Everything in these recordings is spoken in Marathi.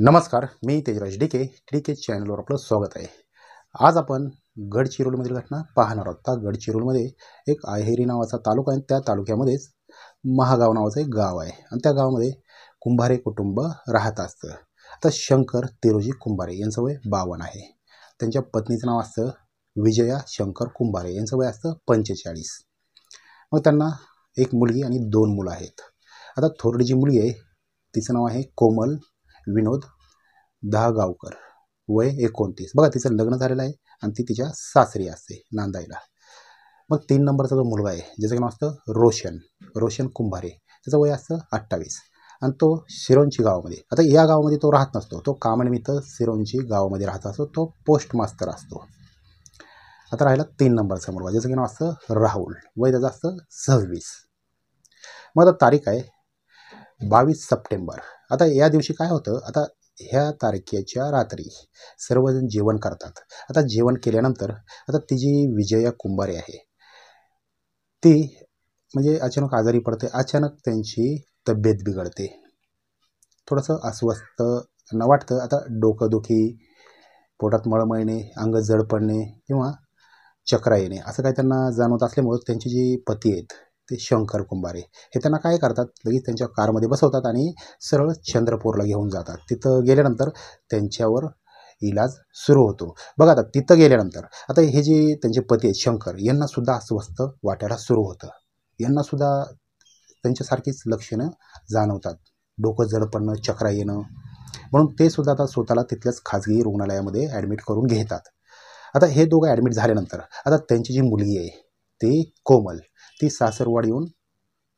नमस्कार मी तेजराज डिके क्रिकेट चॅनलवर आपलं स्वागत आहे आज आपण गडचिरोलीमधील घटना पाहणार आहोत त्या गडचिरोलीमध्ये एक आहेरी नावाचा तालुका आहे त्या तालुक्यामध्येच महागाव नावाचं एक गाव आहे आणि त्या गावामध्ये कुंभारे कुटुंब राहत असतं आता शंकर तिरोजी कुंभारे यांचं वय बावन आहे त्यांच्या पत्नीचं नाव असतं विजया शंकर कुंभारे यांचं वय असतं पंचेचाळीस मग त्यांना एक मुलगी आणि दोन मुलं आहेत आता थोरडी जी मुलगी आहे तिचं नाव आहे कोमल विनोद दहागावकर वय एकोणतीस बघा तिचं लग्न झालेलं आहे आणि ती तिच्या सासरी असते नांदायला मग तीन नंबरचा जो मुलगा आहे ज्याचं नाव असतं रोशन रोशन कुंभारे त्याचं वय असतं अठ्ठावीस आणि तो शिरोंची गावामध्ये आता या गावामध्ये तो राहत नसतो तो कामानिमित्त शिरोंची गावामध्ये राहत असतो तो पोस्ट मास्तर असतो आता राहिला तीन नंबरचा मुलगा ज्याचं नाव असतं राहुल वय त्याचं असतं सव्वीस मग आता तारीख आहे बावीस सप्टेंबर आता या दिवशी काय होतं आता ह्या तारखेच्या रात्री सर्वजण जेवण करतात आता जेवण केल्यानंतर आता ती जी विजया कुंभारे आहे ती म्हणजे अचानक आजारी पडते अचानक त्यांची तब्येत बिघडते थोडंसं अस्वस्थ न वाटतं आता डोकंदुखी पोटात मळमळणे अंग जड पडणे किंवा चक्रा येणे असं काही त्यांना जाणवत असल्यामुळं त्यांचे जे पती आहेत ते शंकर कुंभारे हे त्यांना काय करतात लगेच त्यांच्या कारमध्ये बसवतात आणि सरळ चंद्रपूरला घेऊन जातात तिथं गेल्यानंतर त्यांच्यावर इलाज सुरू होतो बघा आता तिथं गेल्यानंतर आता हे जे त्यांचे पती आहेत शंकर यांनासुद्धा अस्वस्थ वाटायला सुरू होतं यांनासुद्धा त्यांच्यासारखीच लक्षणं जाणवतात डोकं जडपणं चक्रा येणं म्हणून ते सुद्धा आता स्वतःला तिथल्याच खाजगी रुग्णालयामध्ये ॲडमिट करून घेतात आता हे दोघं ॲडमिट झाल्यानंतर आता त्यांची जी मुलगी आहे ती कोमल ती सासरवाड येऊन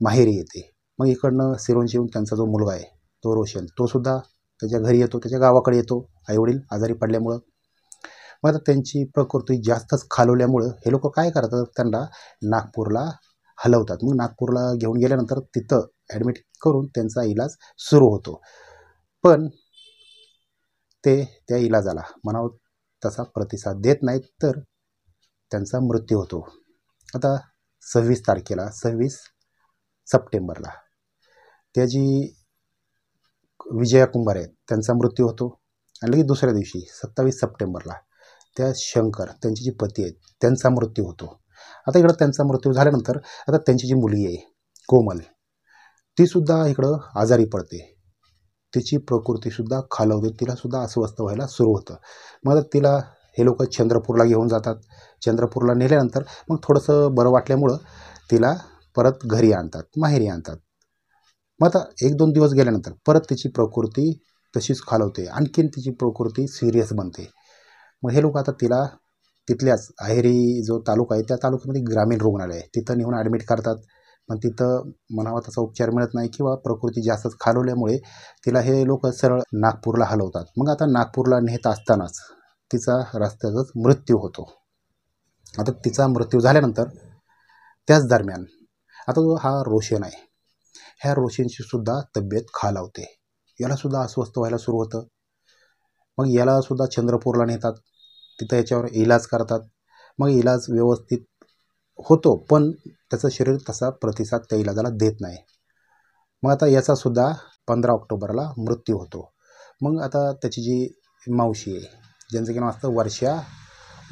माहेरी येते मग इकडनं सिरोंची येऊन त्यांचा जो मुलगा आहे तो रोशन तोसुद्धा त्याच्या घरी येतो त्याच्या गावाकडे येतो आईवडील आजारी पडल्यामुळं मग आता त्यांची प्रकृती जास्तच खालवल्यामुळं हे लोक काय करतात त्यांना नागपूरला हलवतात मग नागपूरला घेऊन गेल्यानंतर तिथं ॲडमिट करून त्यांचा इलाज सुरू होतो पण ते त्या इलाजाला मनावर तसा प्रतिसाद देत नाहीत तर त्यांचा मृत्यू होतो आता सव्वीस तारखेला सव्वीस सप्टेंबरला त्या जी विजया कुंभार आहेत त्यांचा मृत्यू होतो आणि लगेच दुसऱ्या दिवशी सत्तावीस सप्टेंबरला त्या शंकर त्यांची जी पती आहेत त्यांचा मृत्यू होतो आता इकडं त्यांचा मृत्यू झाल्यानंतर आता त्यांची जी मुलगी आहे कोमल तीसुद्धा इकडं आजारी पडते तिची प्रकृतीसुद्धा खालवते तिलासुद्धा अस्वस्थ व्हायला सुरू होतं मग तिला हे लोक चंद्रपूरला घेऊन जातात चंद्रपूरला नेल्यानंतर मग थोडंसं बरं वाटल्यामुळं तिला परत घरी आणतात माहेरी आणतात मग आता एक दोन दिवस गेल्यानंतर परत तिची प्रकृती तशीच खालवते आणखीन तिची प्रकृती सिरियस बनते मग हे लोक आता तिला तिथल्याच आहेरी जो तालुका आहे त्या तालुक्यामध्ये ग्रामीण रुग्णालय आहे तिथं नेऊन ॲडमिट करतात पण तिथं म्हणावा तसा उपचार मिळत नाही किंवा प्रकृती जास्तच खालवल्यामुळे तिला हे लोक सरळ नागपूरला हलवतात मग आता नागपूरला नेत असतानाच तिचा रस्त्यातच मृत्यू होतो आता तिचा मृत्यू झाल्यानंतर त्याच दरम्यान आता जो हा रोशन आहे ह्या रोशनची सुद्धा तब्येत खालावते यालासुद्धा अस्वस्थ व्हायला सुरू होतं मग यालासुद्धा चंद्रपूरला नेतात तिथं याच्यावर इलाज करतात मग इलाज व्यवस्थित होतो पण त्याचं शरीर तसा प्रतिसाद त्या इलाजाला देत नाही मग आता याचासुद्धा पंधरा ऑक्टोबरला मृत्यू होतो मग आता त्याची जी मावशी आहे ज्यांचं की नाव असतं वर्षा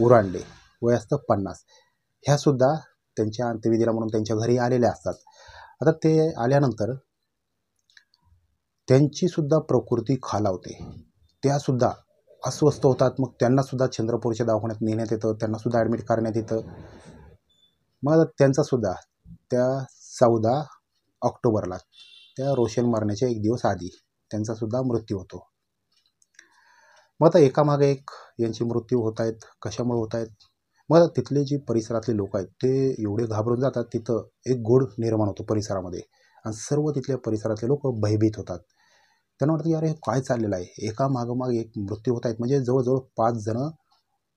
उरांडे वय असतं पन्नास ह्यासुद्धा त्यांच्या अंत्यविधीला म्हणून त्यांच्या घरी आलेल्या असतात आता ते आल्यानंतर त्यांचीसुद्धा प्रकृती खालावते त्यासुद्धा अस्वस्थ होतात मग त्यांनासुद्धा चंद्रपूरच्या दवाखान्यात नेण्यात येतं त्यांनासुद्धा ॲडमिट करण्यात येतं मग आता त्यांचासुद्धा त्या चौदा ऑक्टोबरला त्या रोशन मारण्याच्या एक दिवस आधी त्यांचासुद्धा मृत्यू होतो मग आता एकामागे एक यांचे मृत्यू होत आहेत कशामुळे होत आहेत मग तिथले जे परिसरातले लोक आहेत ते एवढे घाबरून जातात तिथं एक गोड निर्माण होतो परिसरामध्ये आणि सर्व तिथल्या परिसरातले लोक भयभीत होतात त्यांना वाटतं की अरे काय चाललेलं आहे एका मागोमाग एक मृत्यू होत आहेत म्हणजे जवळजवळ पाच जणं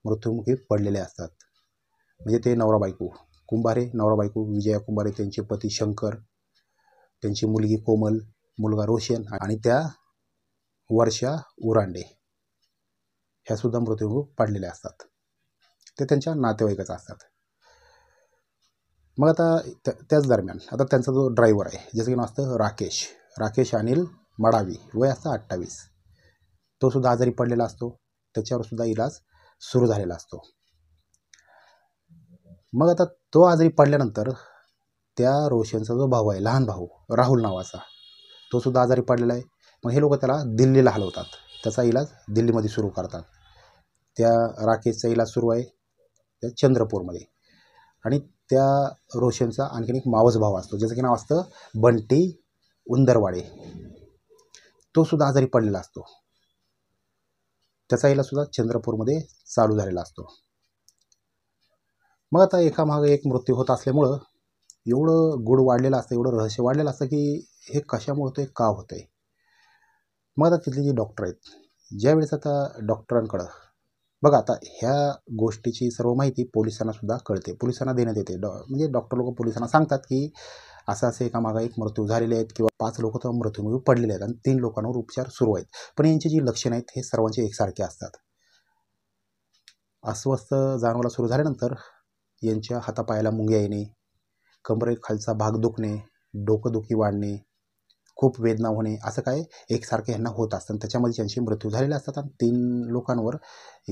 मृत्यूमुखी पडलेले असतात म्हणजे ते नवरा बायको कुंभारे नवरा बायको विजया कुंभारे त्यांचे पती शंकर त्यांची मुलगी कोमल मुलगा रोशन आणि त्या वर्षा उरांडे ह्यासुद्धा मृत्यू पाडलेल्या असतात ते त्यांच्या नातेवाईकाचा असतात मग आता त्या त्याच दरम्यान आता त्यांचा जो ड्रायव्हर आहे ज्याचं की नाव असतं राकेश राकेश अनिल मडावी वय असतं अठ्ठावीस तो सुद्धा आजारी पडलेला असतो त्याच्यावर सुद्धा इलाज सुरू झालेला असतो मग आता तो आजारी पडल्यानंतर त्या रोशनचा जो भाऊ आहे लहान भाऊ राहुल नावाचा तो सुद्धा आजारी पडलेला आहे मग हे लोक त्याला दिल्लीला हलवतात त्याचा इलाज दिल्लीमध्ये सुरू करतात त्या इलाज सुरू आहे त्या चंद्रपूरमध्ये आणि त्या रोशनचा आणखीन एक मावस भाव असतो ज्याचं की नाव असतं बंटी उंदरवाडे तो सुद्धा आजारी पडलेला असतो त्याचा सुद्धा चंद्रपूरमध्ये चालू झालेला असतो मग आता मागे एक मृत्यू होत असल्यामुळं एवढं गुड वाढलेलं असतं एवढं रहस्य वाढलेलं असतं की हे कशामुळे ते का होतं आहे मग आता तिथले जे डॉक्टर आहेत ज्यावेळेस आता डॉक्टरांकडं बघा आता ह्या गोष्टीची सर्व माहिती पोलिसांना सुद्धा कळते पोलिसांना देण्यात येते डॉ म्हणजे डॉक्टर लोक पोलिसांना सांगतात की असं असे मागा एक मृत्यू झालेले आहेत किंवा पाच लोक तर मृत्यूमुळे पडलेले आहेत आणि तीन लोकांवर उपचार सुरू आहेत पण यांची जी लक्षणं आहेत हे सर्वांचे एकसारखे असतात अस्वस्थ जाणवायला सुरू झाल्यानंतर यांच्या हातापायाला मुंग्या येणे कमरेखालचा भाग दुखणे डोकंदुखी वाढणे खूप वेदना होणे असं काय एकसारखं ह्यांना होत असतं त्याच्यामध्ये त्यांचे मृत्यू झालेले असतात आणि तीन लोकांवर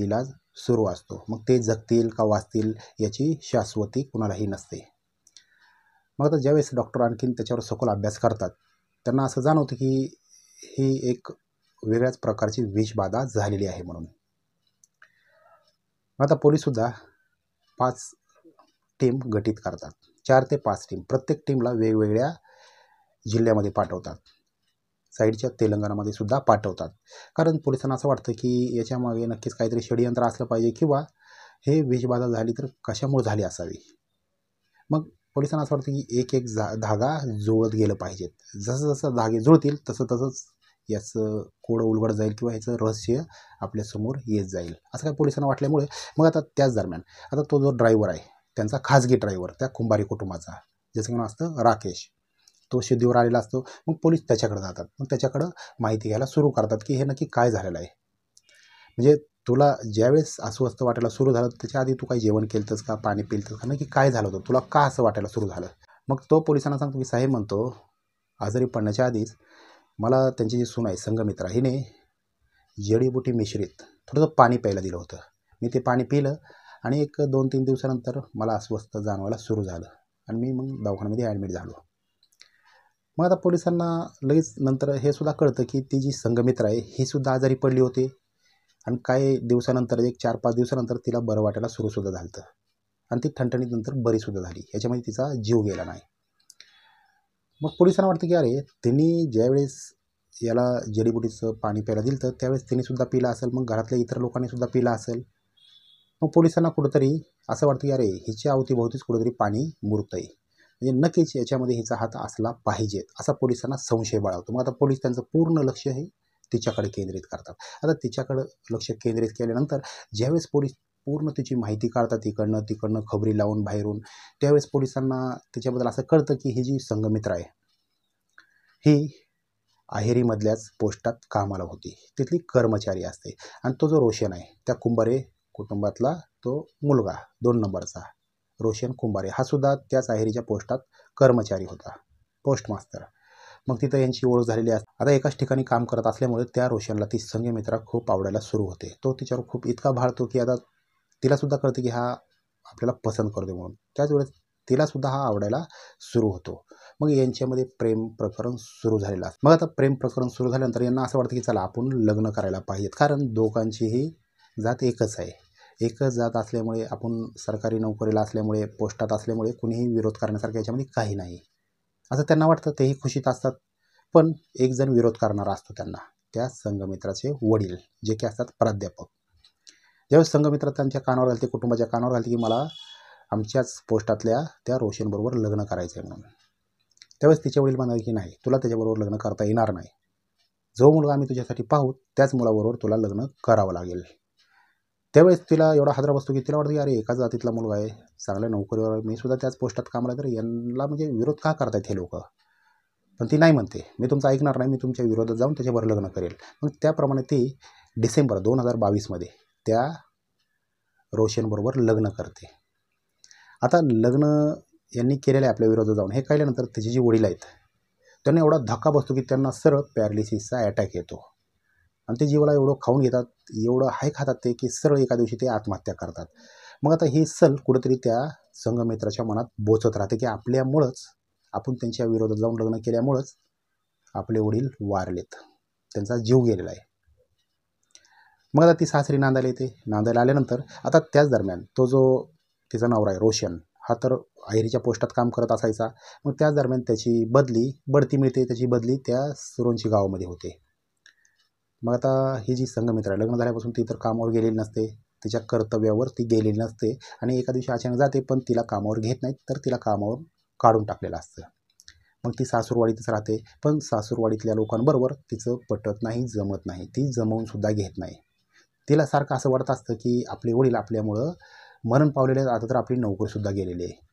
इलाज सुरू असतो मग ते जगतील का वाचतील याची शाश्वती कुणालाही नसते मग आता ज्यावेळेस डॉक्टर आणखीन त्याच्यावर सखोल अभ्यास करतात त्यांना असं जाणवतं की ही एक वेगळ्याच प्रकारची विषबाधा झालेली आहे म्हणून मग आता पोलीससुद्धा पाच टीम गठीत करतात चार ते पाच टीम प्रत्येक टीमला वेगवेगळ्या जिल्ह्यामध्ये पाठवतात साईडच्या तेलंगणामध्ये सुद्धा पाठवतात कारण पोलिसांना असं वाटतं की याच्यामागे नक्कीच काहीतरी षडयंत्र असलं पाहिजे किंवा हे विषबाधा झाली तर कशामुळे झाली असावी मग पोलिसांना असं वाटतं की एक एक झा धागा जुळत गेलं पाहिजेत जसं जसं धागे जुळतील तसं तसंच याचं कोड उलगड जाईल किंवा याचं रहस्य आपल्यासमोर येत जाईल असं काय पोलिसांना वाटल्यामुळे मग आता त्याच दरम्यान आता तो जो ड्रायव्हर आहे त्यांचा खाजगी ड्रायव्हर त्या कुंभारी कुटुंबाचा ज्याचं नाव असतं राकेश तो शिदीवर आलेला असतो मग पोलीस त्याच्याकडे जातात मग त्याच्याकडं माहिती घ्यायला सुरू करतात की हे नक्की काय झालेलं आहे म्हणजे तुला ज्यावेळेस अस्वस्थ वाटायला सुरू झालं त्याच्या आधी तू काही जेवण केलतंस का पाणी पिलतंस का नक्की काय झालं होतं तुला का असं वाटायला सुरू झालं मग तो पोलिसांना सांगतो की साहेब म्हणतो आजारी पडण्याच्या आधीच मला त्यांची जी सून आहे संगमित्रा हिने जडीबुटी मिश्रित थोडंसं पाणी प्यायला दिलं होतं मी ते पाणी पिलं आणि एक दोन तीन दिवसानंतर मला अस्वस्थ जाणवायला सुरू झालं आणि मी मग दवाखान्यामध्ये ॲडमिट झालो मग आता पोलिसांना लगेच नंतर हे सुद्धा कळतं की ती जी संगमित्र आहे ही सुद्धा आजारी पडली होती आणि काही दिवसानंतर एक चार पाच दिवसानंतर तिला बरं वाटायला सुरूसुद्धा झालं आणि ती ठणठणीनंतर बरीसुद्धा झाली याच्यामध्ये तिचा जीव गेला नाही मग पोलिसांना वाटतं की अरे तिने ज्यावेळेस याला जडीबुटीचं पाणी प्यायला दिलं तर त्यावेळेस तिनेसुद्धा पिला असेल मग घरातल्या इतर लोकांनीसुद्धा पिला असेल मग पोलिसांना कुठंतरी असं वाटतं की अरे हिच्या अवतीभोवतीच कुठंतरी पाणी मुरतं आहे म्हणजे नक्कीच याच्यामध्ये हिचा हात असला पाहिजेत असा पोलिसांना संशय बाळगतो मग आता पोलीस त्यांचं पूर्ण लक्ष हे तिच्याकडे केंद्रित करतात आता तिच्याकडं लक्ष केंद्रित केल्यानंतर ज्यावेळेस पोलीस पूर्ण तिची माहिती काढतात तिकडनं तिकडनं खबरी लावून बाहेरून त्यावेळेस पोलिसांना तिच्याबद्दल असं कळतं की ही जी संगमित्र आहे ही आहेरीमधल्याच पोस्टात कामाला होती तिथली कर्मचारी असते आणि तो जो रोशन आहे त्या कुंभारे कुटुंबातला तो मुलगा दोन नंबरचा रोशन कुंभारे हा सुद्धा त्याच आहेरीच्या पोस्टात कर्मचारी होता पोस्टमास्तर मग तिथं यांची ओळख झालेली असते आता एकाच ठिकाणी काम करत असल्यामुळे त्या रोशनला ती मित्रा खूप आवडायला सुरू होते तो तिच्यावर खूप इतका भाळतो की आता तिलासुद्धा कळते की हा आपल्याला पसंत करतो म्हणून त्याच वेळेस तिलासुद्धा हा आवडायला सुरू होतो मग यांच्यामध्ये प्रेम प्रकरण सुरू झालेलं असतं मग आता प्रेम प्रकरण सुरू झाल्यानंतर यांना असं वाटतं की चला आपण लग्न करायला पाहिजेत कारण दोघांचीही जात एकच आहे एकच जात असल्यामुळे आपण सरकारी नोकरीला असल्यामुळे पोस्टात असल्यामुळे कुणीही विरोध करण्यासारखं याच्यामध्ये काही नाही असं त्यांना वाटतं तेही खुशीत असतात पण एकजण विरोध करणारा असतो त्यांना त्या संघमित्राचे वडील जे की असतात प्राध्यापक ज्यावेळेस संघमित्र त्यांच्या कानावर घालते कुटुंबाच्या कानावर घालते की मला आमच्याच पोस्टातल्या त्या रोशनबरोबर लग्न करायचं आहे म्हणून त्यावेळेस तिचे वडील म्हणाले की नाही तुला त्याच्याबरोबर लग्न करता येणार नाही जो मुलगा आम्ही तुझ्यासाठी पाहू त्याच मुलाबरोबर तुला लग्न करावं लागेल त्यावेळेस तिला एवढा हादरा बसतो की तिला वाटतं की अरे एका जातीतला मुलगा आहे चांगल्या नोकरीवर मी सुद्धा त्याच पोस्टात कामाला तर यांना म्हणजे विरोध का करतायत हे लोक पण ती नाही म्हणते मी तुमचं ऐकणार नाही मी तुमच्या विरोधात जाऊन त्याच्यावर लग्न करेल मग त्याप्रमाणे ती डिसेंबर दोन हजार बावीसमध्ये त्या रोशनबरोबर लग्न करते आता लग्न यांनी केलेलं आहे आपल्या विरोधात जाऊन हे कळल्यानंतर त्याचे जे वडील आहेत त्यांना एवढा धक्का बसतो की त्यांना सरळ पॅरालिसिसचा अटॅक येतो आणि ते जीवाला एवढं खाऊन घेतात एवढं हाय खातात ते की सरळ एका दिवशी ते आत्महत्या करतात मग आता ही सल कुठेतरी त्या संगमित्राच्या मनात बोचत राहते की आपल्यामुळंच आपण त्यांच्या विरोधात जाऊन लग्न केल्यामुळंच आपले वडील वारलेत त्यांचा जीव गेलेला आहे मग आता ती सासरी नांदायला येते नांदायला आल्यानंतर आता त्याच दरम्यान तो जो तिचा नवरा आहे रोशन हा तर अहिरीच्या पोस्टात काम करत असायचा मग त्याच दरम्यान त्याची बदली बढती मिळते त्याची बदली त्या सुरोंची गावामध्ये होते मग आता ही जी संघमित्र लग्न झाल्यापासून ती तर कामावर गेलेली नसते तिच्या कर्तव्यावर ती गेलेली नसते आणि एका दिवशी अचानक जाते पण तिला कामावर घेत नाहीत तर तिला कामावर काढून टाकलेलं असतं मग ती सासूरवाडीतच राहते पण सासूरवाडीतल्या लोकांबरोबर तिचं पटत नाही जमत नाही ती जमवूनसुद्धा घेत नाही तिला सारखं असं वाटत असतं की आपले वडील आपल्यामुळं मरण पावलेले आता तर आपली नोकरीसुद्धा गेलेली आहे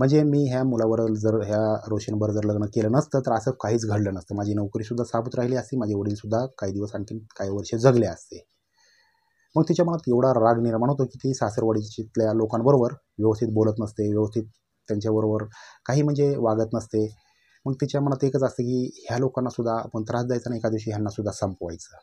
म्हणजे मी ह्या मुलावर जर ह्या रोशनवर जर लग्न केलं नसतं तर असं काहीच घडलं नसतं माझी नोकरीसुद्धा साबूत राहिली असती माझे वडीलसुद्धा काही दिवस आणखी काही वर्षे जगले असते मग तिच्या मनात एवढा राग निर्माण होतो की ती सासरवाडीतल्या लोकांबरोबर व्यवस्थित बोलत नसते व्यवस्थित त्यांच्याबरोबर काही म्हणजे वागत नसते मग तिच्या मनात एकच असतं की ह्या लोकांनासुद्धा आपण त्रास द्यायचा नाही एका दिवशी ह्यांनासुद्धा संपवायचं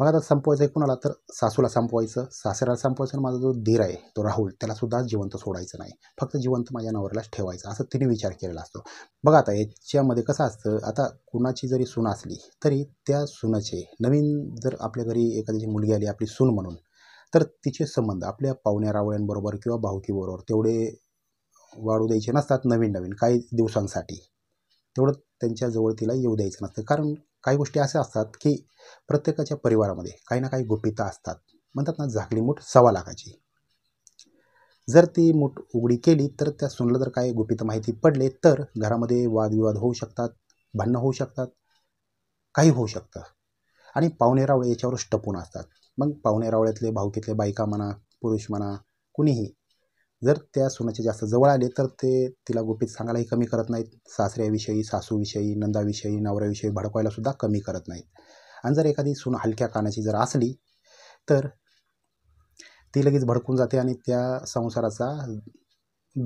मग आता संपवायचं आहे कुणाला तर सासूला संपवायचं सासऱ्याला संपवायचं आणि माझा जो धीर आहे तो राहुल त्याला सुद्धा जिवंत सोडायचं नाही फक्त जिवंत माझ्या नवऱ्यालाच ठेवायचं असं तिने विचार केलेला असतो बघा आता याच्यामध्ये कसं असतं आता कुणाची जरी सून असली तरी त्या सुनाचे नवीन जर आपल्या घरी एखाद्याची मुलगी आली आपली सून म्हणून तर तिचे संबंध आपल्या पाहुण्या रावळ्यांबरोबर किंवा भाऊकीबरोबर तेवढे वाढू द्यायचे नसतात नवीन नवीन काही दिवसांसाठी तेवढं त्यांच्याजवळ तिला येऊ द्यायचं नसतं कारण काही गोष्टी अशा असतात की प्रत्येकाच्या परिवारामध्ये काही ना काही गुपिता असतात म्हणतात ना झाकली मूठ सवा लाखाची जर ती मूठ उघडी केली तर त्या सुनलं जर काही गुपित माहिती पडले तर घरामध्ये वादविवाद होऊ शकतात भांडणं होऊ शकतात काही होऊ शकतं आणि पाहुणे रावळे याच्यावरच टपून असतात मग पाहुणे रावळ्यातले भाऊकीतले बायका म्हणा पुरुष म्हणा कुणीही जर त्या सुनाच्या जास्त जवळ आले तर ते तिला गोपीत सांगायलाही कमी करत नाहीत सासऱ्याविषयी सासूविषयी नंदाविषयी नवऱ्याविषयी भडकवायलासुद्धा कमी करत नाहीत आणि जर एखादी सून हलक्या कानाची जर असली तर ती लगेच भडकून जाते आणि त्या संसाराचा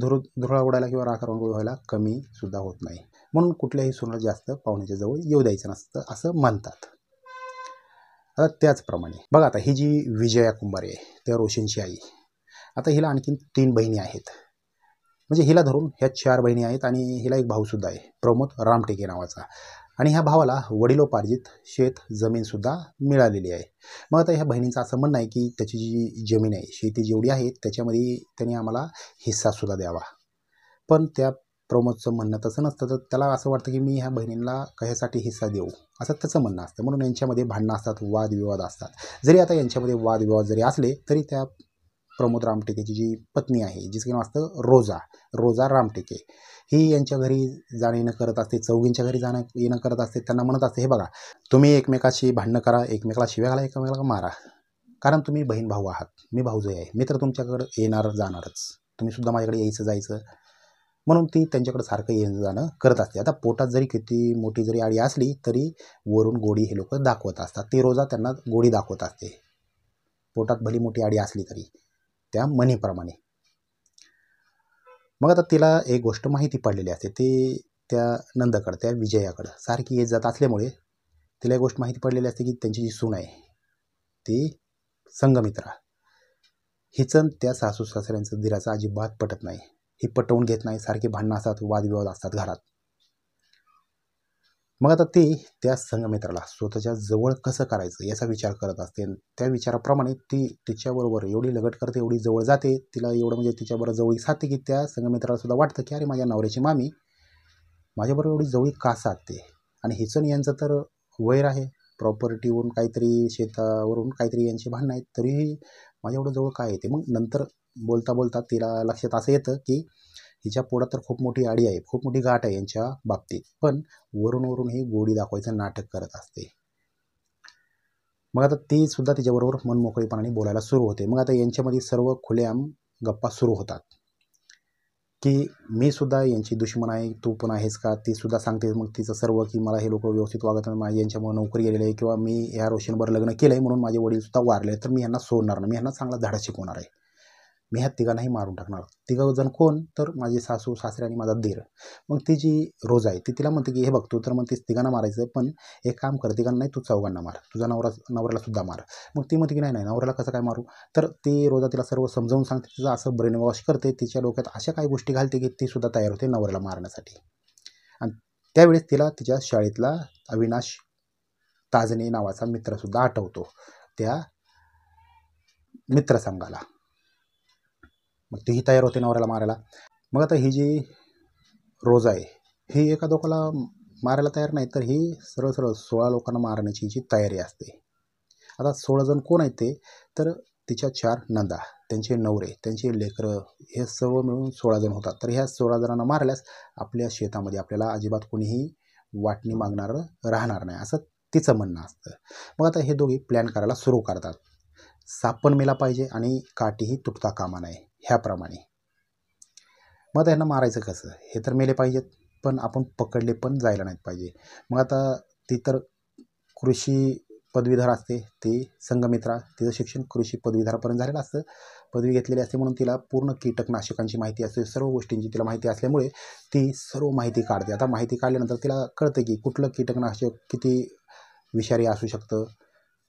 धुर धुरळा उडायला किंवा राखरंगोळ व्हायला कमीसुद्धा होत नाही म्हणून कुठल्याही सुनाला जास्त पाहुण्याच्या जवळ येऊ द्यायचं नसतं असं म्हणतात आता त्याचप्रमाणे बघा आता ही जी विजया कुंभारी आहे त्या रोशनची आई आता हिला आणखीन तीन बहिणी आहेत म्हणजे हिला धरून ह्या चार बहिणी आहेत आणि हिला एक भाऊसुद्धा आहे प्रमोद रामटेके नावाचा आणि ह्या भावाला वडिलोपार्जित शेत जमीनसुद्धा मिळालेली आहे मग आता ह्या बहिणींचं असं म्हणणं आहे की त्याची जी जमीन आहे शेती जेवढी आहे त्याच्यामध्ये त्यांनी आम्हाला हिस्सासुद्धा द्यावा पण त्या प्रमोदचं म्हणणं तसं नसतं तर त्याला असं वाटतं की मी ह्या बहिणींना कशासाठी हिस्सा देऊ असं त्याचं म्हणणं असतं म्हणून यांच्यामध्ये भांडणं असतात वादविवाद असतात जरी आता यांच्यामध्ये वादविवाद जरी असले तरी त्या प्रमोद रामटेकेची जी पत्नी आहे जिचं नाव असतं रोजा रोजा रामटेके ही यांच्या घरी जाणं येणं करत असते चौघींच्या घरी जाणं येणं करत असते त्यांना म्हणत असते हे बघा तुम्ही एकमेकाशी भांडणं करा एकमेकाला शिव्या घाला एकमेकाला मारा कारण तुम्ही बहीण भाऊ आहात मी भाऊजय आहे मी तर तुमच्याकडं येणार जाणारच तुम्ही सुद्धा माझ्याकडे यायचं जायचं म्हणून ती त्यांच्याकडे सारखं येणं जाणं करत असते आता पोटात जरी किती मोठी जरी आळी असली तरी वरून गोडी हे लोक दाखवत असतात ती रोजा त्यांना गोडी दाखवत असते पोटात भली मोठी आडी असली तरी त्या मनीप्रमाणे मग आता तिला एक गोष्ट माहिती पडलेली असते ते त्या नंदकडं त्या विजयाकडं सारखी येत जात असल्यामुळे तिला एक गोष्ट माहिती पडलेली असते की त्यांची जी सून आहे ती संगमित्रा हिचं त्या सासू सासऱ्यांचं दिराचं अजिबात पटत नाही ही पटवून घेत नाही सारखे भांडणं असतात वादविवाद असतात घरात मग आता ते त्या संगमित्राला स्वतःच्या जवळ कसं करायचं याचा विचार करत असते त्या विचाराप्रमाणे ती तिच्याबरोबर एवढी लगट करते एवढी जवळ जाते तिला एवढं म्हणजे तिच्याबरोबर जवळी साधते की त्या संगमित्राला सुद्धा वाटतं की अरे माझ्या नवऱ्याची मामी माझ्याबरोबर एवढी जवळी का साधते आणि हिचन यांचं तर वैर आहे प्रॉपर्टीवरून काहीतरी शेतावरून काहीतरी यांची भांडणं आहेत तरीही माझ्या एवढं जवळ काय येते मग नंतर बोलता बोलता तिला लक्षात असं येतं की हिच्या पोटात तर खूप मोठी आडी आहे खूप मोठी गाठ आहे यांच्या बाबतीत पण वरून वरून ही गोडी दाखवायचं नाटक करत असते मग आता ती सुद्धा तिच्याबरोबर मनमोकळीपणाने बोलायला सुरू होते मग आता यांच्यामध्ये सर्व खुलेआम गप्पा सुरू होतात की मी सुद्धा यांची दुश्मन आहे तू पण आहेस का ती सुद्धा सांगते मग तिचं सर्व की मला हे लोक व्यवस्थित वागत नाही यांच्यामुळे नोकरी गेलेली आहे किंवा मी या रोशनवर लग्न केलं आहे म्हणून माझे वडील सुद्धा वारले तर मी यांना सोडणार नाही मी यांना चांगला धडा शिकवणार आहे मी ह्या तिघांनाही मारून टाकणार जण कोण तर माझी सासू सासरे आणि माझा धीर मग ती जी रोज आहे ती तिला म्हणते की हे बघतो तर मग ती तिघांना मारायचं पण एक काम कर तिघांना नाही तू चौघांना मार तुझा नवरा नवऱ्याला सुद्धा मार मग ती म्हणते की नाही नाही नवऱ्याला कसं काय मारू तर ती रोजा तिला सर्व समजावून सांगते तिचा असं ब्रेन वॉश करते तिच्या डोक्यात अशा काही गोष्टी घालते की ती सुद्धा तयार होते नवऱ्याला मारण्यासाठी आणि त्यावेळेस तिला तिच्या शाळेतला अविनाश ताजने नावाचा मित्रसुद्धा आठवतो त्या मित्रसंघाला मग तेही तयार होते नवऱ्याला मारायला मग आता ही जी रोज आहे ही एका दोघाला मारायला तयार नाही तर ही सरळ सरळ सोळा लोकांना मारण्याची जी तयारी असते आता सोळा जण कोण आहेत ते तर तिच्या चार नंदा त्यांचे नवरे त्यांचे लेकरं हे सर्व मिळून सोळा जण होतात तर ह्या सोळा जणांना मारल्यास आपल्या शेतामध्ये आपल्याला अजिबात कोणीही वाटणी मागणारं राहणार नाही असं तिचं म्हणणं असतं मग आता हे दोघे प्लॅन करायला सुरू करतात साप पण मेला पाहिजे आणि काठीही तुटता कामा नाही ह्याप्रमाणे मग त्यांना मारायचं कसं हे तर मेले पाहिजेत पण आपण पकडले पण जायला नाहीत पाहिजे मग आता ती तर कृषी पदवीधर असते ती संगमित्रा तिचं शिक्षण कृषी पदवीधरापर्यंत झालेलं असतं पदवी घेतलेली असते म्हणून तिला पूर्ण कीटकनाशकांची माहिती असते सर्व गोष्टींची तिला माहिती असल्यामुळे ती सर्व माहिती काढते आता माहिती काढल्यानंतर तिला कळतं की कुठलं कीटकनाशक किती विषारी असू शकतं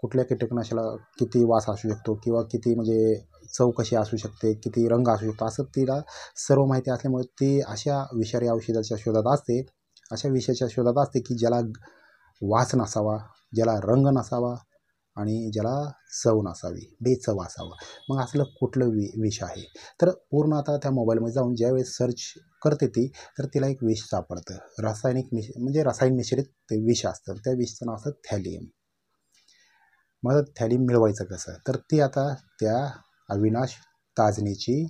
कुठल्या कीटकनाशाला किती वास असू शकतो किंवा किती म्हणजे चव कशी असू शकते किती रंग असू शकतो असं तिला सर्व माहिती असल्यामुळे ती अशा विषारी औषधाच्या शोधात असते अशा विषयाच्या शोधात असते की ज्याला वास नसावा ज्याला रंग नसावा आणि ज्याला चव नसावी चव असावा मग असलं कुठलं वि विष आहे तर पूर्ण आता त्या मोबाईलमध्ये जाऊन ज्यावेळेस सर्च करते ती तर तिला एक विष सापडतं रासायनिक मिश म्हणजे रासायनिक मिश्रित ते विष असतं त्या विषचं नाव असतं थॅलियम मदत थॅली मिळवायचं कसं तर ती आता त्या अविनाश ताजणीची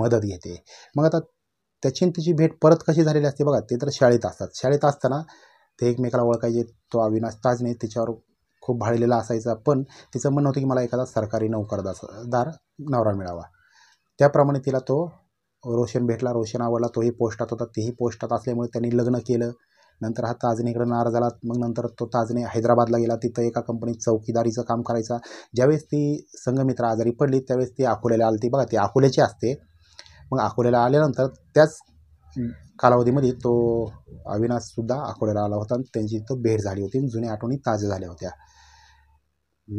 मदत घेते मग आता त्याची तिची भेट परत कशी झालेली असते बघा ते तर शाळेत असतात शाळेत असताना ते एकमेकाला ओळखायचे तो अविनाश ताजणी तिच्यावर खूप भाळलेला असायचा पण तिचं म्हणणं होतं की मला एखादा सरकारी नोकरदासदार नवरा मिळावा त्याप्रमाणे तिला तो रोशन भेटला रोशन आवडला तोही पोस्टात होता तेही पोस्टात असल्यामुळे त्यांनी लग्न केलं नंतर हा ताजणीकडे नाराज झाला मग नंतर तो ताजने हैदराबादला गेला तिथं एका कंपनीत चौकीदारीचं काम करायचा ज्यावेळेस ती संगमित्र आजारी पडली त्यावेळेस ती अकोल्याला आली ती बघा ती अकोल्याची असते मग अकोल्याला आल्यानंतर त्याच कालावधीमध्ये तो अविनाशसुद्धा अकोल्याला आला होता आणि त्यांची तो भेट झाली होती जुन्या आठवणी ताज्या झाल्या होत्या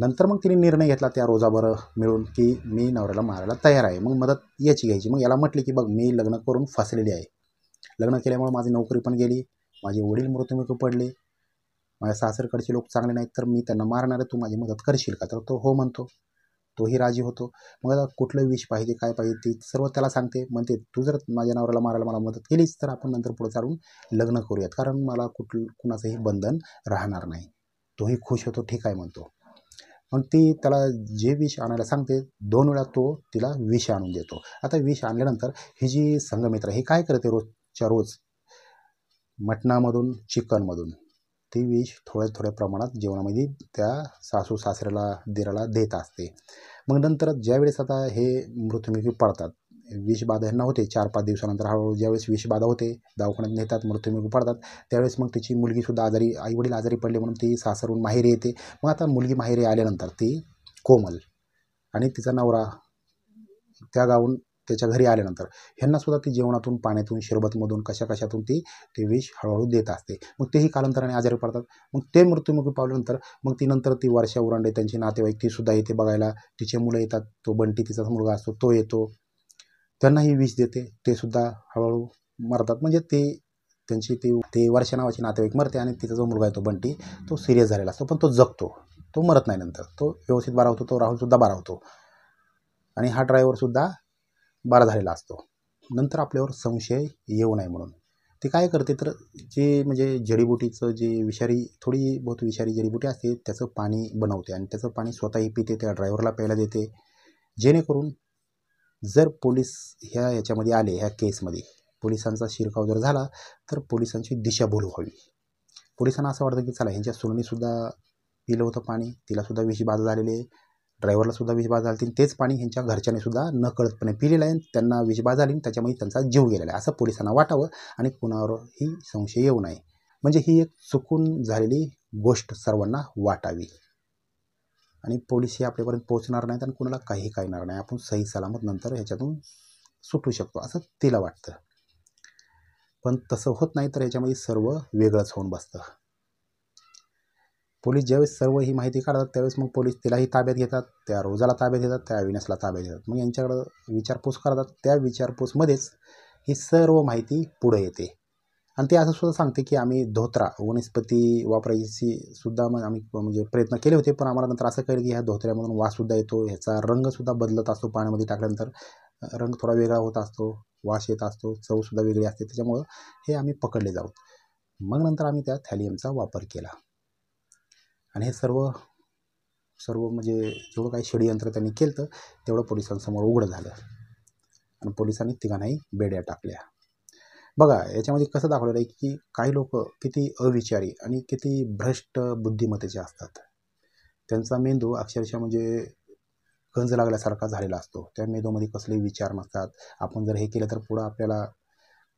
नंतर मग तिने निर्णय घेतला त्या रोजाभर मिळून की मी नवऱ्याला मारायला तयार आहे मग मदत याची घ्यायची मग याला म्हटली की बघ मी लग्न करून फसलेली आहे लग्न केल्यामुळे माझी नोकरी पण गेली माझे वडील मृत्यूमुख पडले माझ्या सासरकडचे लोक चांगले नाहीत तर मी त्यांना मारणार तू माझी मदत करशील का तर तो हो म्हणतो तोही राजी होतो मग आता कुठलं विष पाहिजे काय पाहिजे ते सर्व त्याला सांगते म्हणते तू जर माझ्या नवऱ्याला मारायला मला मदत केलीच तर आपण नंतर पुढे चालून लग्न करूयात कारण मला कुठलं कुणाचंही बंधन राहणार नाही तोही खुश होतो ठीक आहे म्हणतो मग ती त्याला जे विष आणायला सांगते दोन वेळा तो तिला विष आणून देतो आता विष आणल्यानंतर ही जी संगमित्र ही काय करते रोजच्या रोज मटणामधून चिकनमधून ती विष थोड्या थोड्या प्रमाणात जेवणामध्ये त्या सासू सासऱ्याला दिराला देत असते मग नंतर ज्यावेळेस आता हे मृत्युमुखी पडतात विषबाधा ह्यांना होते चार पाच दिवसानंतर हळूहळू ज्यावेळेस विषबाधा होते दवाखान्यात नेतात मृत्युमुखी पडतात त्यावेळेस मग तिची मुलगीसुद्धा आजारी आईवडील आजारी पडले म्हणून ती सासरून माहेरी येते मग आता मुलगी माहेरी आल्यानंतर ती कोमल आणि तिचा नवरा त्या गावून त्याच्या घरी आल्यानंतर ह्यांना सुद्धा ती जेवणातून पाण्यातून शरबतमधून कशा कशातून ती ते विष हळूहळू देत असते मग तेही कालांतराने आजारी पडतात मग ते मृत्यूमुखी पावल्यानंतर मग ती नंतर ती वर्षा उरांडे त्यांची नातेवाईक तीसुद्धा येते बघायला तिचे मुलं येतात तो बंटी तिचाच मुलगा असतो तो येतो त्यांनाही विष देते ते सुद्धा हळूहळू मरतात म्हणजे ते त्यांची ती ते वर्षा नावाची नातेवाईक मरते आणि तिचा जो मुलगा येतो तो बंटी तो सिरियस झालेला असतो पण तो जगतो तो मरत नाही नंतर तो व्यवस्थित बारा होतो तो राहुलसुद्धा बारा होतो आणि हा ड्रायव्हरसुद्धा बरा झालेला असतो नंतर आपल्यावर संशय येऊ नये म्हणून ते काय करते तर जे म्हणजे जडीबुटीचं जे विषारी थोडी बहुत विषारी जडीबुटी असते त्याचं पाणी बनवते आणि त्याचं पाणी स्वतःही पिते त्या ड्रायव्हरला प्यायला देते जेणेकरून जर पोलीस ह्या ह्याच्यामध्ये आले ह्या केसमध्ये पोलिसांचा शिरकाव जर झाला तर पोलिसांची दिशाभूल व्हावी पोलिसांना असं वाटतं की चला ह्यांच्या सुनीसुद्धा पिलं होतं पाणी तिलासुद्धा विषबाधा झालेली आहे ड्रायव्हरलासुद्धा विषबाधा झाली तेच पाणी ह्यांच्या घरच्यांनीसुद्धा नकळतपणे पिलेलं आहे त्यांना विषबाधा झाली त्याच्यामुळे त्यांचा जीव गेलेला आहे असं पोलिसांना वाटावं आणि कुणावरही संशय येऊ नये म्हणजे ही एक चुकून झालेली गोष्ट सर्वांना वाटावी आणि पोलीस हे आपल्यापर्यंत पोहोचणार नाहीत आणि कुणाला काही येणार नाही आपण सही सलामत नंतर ह्याच्यातून सुटू शकतो असं तिला वाटतं पण तसं होत नाही तर याच्यामध्ये सर्व वेगळंच होऊन बसतं पोलीस ज्यावेळेस सर्व ही माहिती काढतात त्यावेळेस मग पोलीस तिलाही ताब्यात घेतात त्या रोजाला ताब्यात घेतात त्या विनसला ताब्यात घेतात मग यांच्याकडं विचारपूस करतात त्या विचारपूसमध्येच ही सर्व माहिती पुढं येते आणि ते असं सुद्धा सांगते की आम्ही धोत्रा वनस्पती वापरायची सुद्धा मग आम्ही म्हणजे प्रयत्न केले होते पण आम्हाला नंतर असं कळलं की ह्या धोत्र्यामधून वाससुद्धा येतो ह्याचा रंगसुद्धा बदलत असतो पाण्यामध्ये टाकल्यानंतर रंग थोडा वेगळा होत असतो वास येत असतो चवसुद्धा वेगळी असते त्याच्यामुळं हे आम्ही पकडले जाऊत मग नंतर आम्ही त्या थॅलियमचा वापर केला आणि हे सर्व सर्व म्हणजे जेवढं काही षडयंत्र त्यांनी केलं तर तेवढं पोलिसांसमोर उघडं झालं आणि पोलिसांनी तिघांनाही बेड्या टाकल्या बघा याच्यामध्ये कसं दाखवलेलं आहे की काही लोक किती अविचारी आणि किती भ्रष्ट बुद्धिमत्तेचे असतात त्यांचा मेंदू अक्षरशः म्हणजे गंज लागल्यासारखा झालेला असतो त्या मेंदूमध्ये कसले विचार नसतात आपण जर हे केलं तर पुढं आपल्याला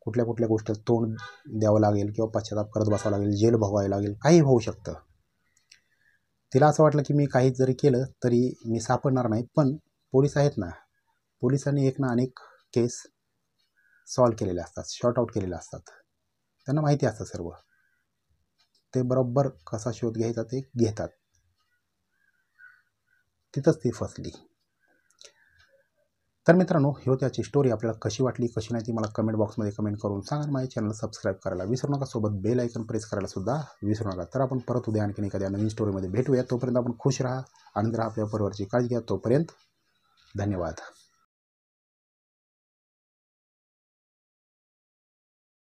कुठल्या कुठल्या गोष्टीला तोंड द्यावं लागेल किंवा पश्चाताप करत बसावं लागेल जेल भोगावं लागेल काही होऊ शकतं तिला असं वाटलं की मी काही जरी केलं तरी मी सापडणार नाही पण पोलीस आहेत ना पोलिसांनी एक ना अनेक केस सॉल्व केलेले असतात शॉर्ट आऊट केलेले असतात त्यांना माहिती असतं सर्व ते बरोबर कसा शोध घ्यायचा ते घेतात तिथंच ती फसली तर मित्रांनो हे होत्याची स्टोरी आपल्याला कशी वाटली कशी नाही ती मला कमेंट बॉक्समध्ये कमेंट करून सांगा माझ्या चॅनल सबस्क्राईब करायला विसरू नका सोबत बेल आयकन प्रेस करायला सुद्धा विसरू नका तर आपण परत उद्या आणखी एखाद्या नवीन स्टोरीमध्ये भेटूया तोपर्यंत आपण खुश राहा आणि राहा आपल्या परिवाराची काळजी घ्या तोपर्यंत धन्यवाद